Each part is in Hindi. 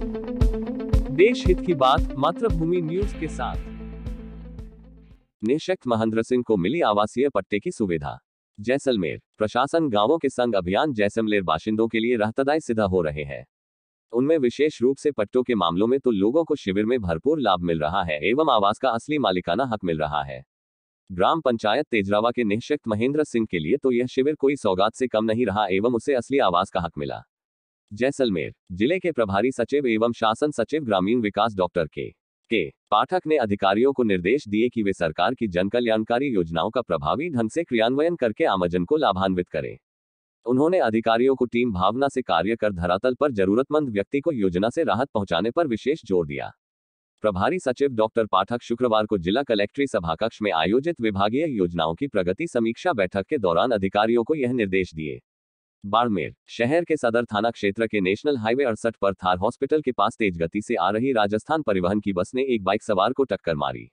देश हित की बात मातृभूमि न्यूज के साथ निशक्त महेंद्र सिंह को मिली आवासीय पट्टे की सुविधा जैसलमेर प्रशासन गांवों के संग अभियान जैसलमेर बाशिंदों के लिए रहतदाय सिद्ध हो रहे हैं उनमें विशेष रूप से पट्टों के मामलों में तो लोगों को शिविर में भरपूर लाभ मिल रहा है एवं आवास का असली मालिकाना हक मिल रहा है ग्राम पंचायत तेजरावा के निःशक्त महेंद्र सिंह के लिए तो यह शिविर कोई सौगात से कम नहीं रहा एवं उसे असली आवास का हक मिला जैसलमेर जिले के प्रभारी सचिव एवं शासन सचिव ग्रामीण विकास डॉक्टर के के पाठक ने अधिकारियों को निर्देश दिए कि वे सरकार की जन कल्याणकारी योजनाओं का प्रभावी ढंग से क्रियान्वयन करके आमजन को लाभान्वित करें उन्होंने अधिकारियों को टीम भावना से कार्य कर धरातल पर जरूरतमंद व्यक्ति को योजना से राहत पहुंचाने पर विशेष जोर दिया प्रभारी सचिव डॉक्टर पाठक शुक्रवार को जिला कलेक्ट्री सभाकक्ष में आयोजित विभागीय योजनाओं की प्रगति समीक्षा बैठक के दौरान अधिकारियों को यह निर्देश दिए बाड़मेर शहर के सदर थाना क्षेत्र के नेशनल हाईवे अड़सठ पर थार हॉस्पिटल के पास तेज गति से आ रही राजस्थान परिवहन की बस ने एक बाइक सवार को टक्कर मारी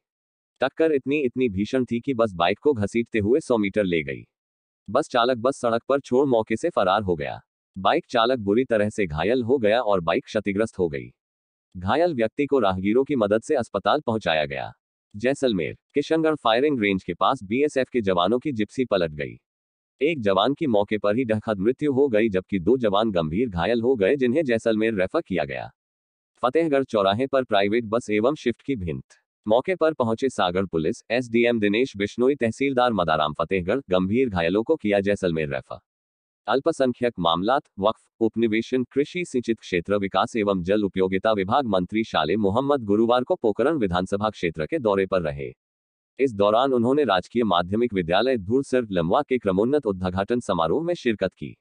टक्कर इतनी इतनी भीषण थी कि बस बाइक को घसीटते हुए सौ मीटर ले गई बस चालक बस सड़क पर छोड़ मौके से फरार हो गया बाइक चालक बुरी तरह से घायल हो गया और बाइक क्षतिग्रस्त हो गई घायल व्यक्ति को राहगीरों की मदद से अस्पताल पहुंचाया गया जैसलमेर किशनगढ़ फायरिंग रेंज के पास बीएसएफ के जवानों की जिप्सी पलट गई एक जवान की मौके पर ही डहखद मृत्यु हो गई जबकि दो जवान गंभीर घायल हो गए जिन्हें जैसलमेर रेफर किया गया फतेहगढ़ चौराहे पर प्राइवेट बस एवं शिफ्ट की भिंत मौके पर पहुंचे सागर पुलिस एसडीएम दिनेश बिश्नोई तहसीलदार मदाराम फतेहगढ़ गंभीर घायलों को किया जैसलमेर रेफर अल्पसंख्यक मामलात वक्फ उपनिवेशन कृषि सिंचित क्षेत्र विकास एवं जल उपयोगिता विभाग मंत्री शाले मोहम्मद गुरुवार को पोकरण विधानसभा क्षेत्र के दौरे पर रहे इस दौरान उन्होंने राजकीय माध्यमिक विद्यालय धूलसर लम्बा के क्रमोन्नत उद्घाटन समारोह में शिरकत की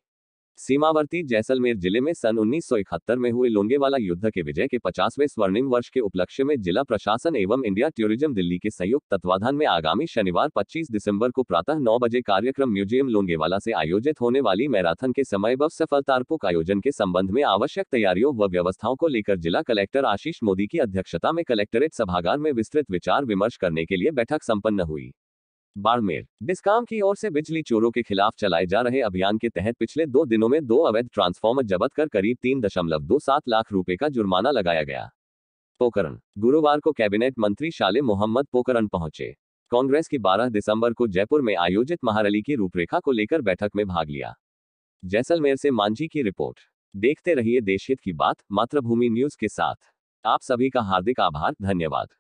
सीमावर्ती जैसलमेर जिले में सन इकहत्तर में हुए लोंगेवाला युद्ध के विजय के 50वें स्वर्णिम वर्ष के उपलक्ष्य में जिला प्रशासन एवं इंडिया टूरिज्म दिल्ली के संयुक्त तत्वाधान में आगामी शनिवार 25 दिसंबर को प्रातः 9 बजे कार्यक्रम म्यूजियम लोंगेवाला से आयोजित होने वाली मैराथन के समय व सफलतापूर्वक आयोजन के संबंध में आवश्यक तैयारियों व व्यवस्थाओं को लेकर जिला कलेक्टर आशीष मोदी की अध्यक्षता में कलेक्ट्रेट सभागार में विस्तृत विचार विमर्श करने के लिए बैठक सम्पन्न हुई बाड़मेर डिस्काम की ओर से बिजली चोरों के खिलाफ चलाए जा रहे अभियान के तहत पिछले दो दिनों में दो अवैध ट्रांसफार्मर जबत कर करीब तीन दशमलव दो सात लाख रुपए का जुर्माना लगाया गया पोकरण गुरुवार को कैबिनेट मंत्री शाले मोहम्मद पोकरण पहुंचे कांग्रेस की 12 दिसंबर को जयपुर में आयोजित महारैली की रूपरेखा को लेकर बैठक में भाग लिया जैसलमेर से मांझी की रिपोर्ट देखते रहिए देशहित की बात मातृभूमि न्यूज के साथ आप सभी का हार्दिक आभार धन्यवाद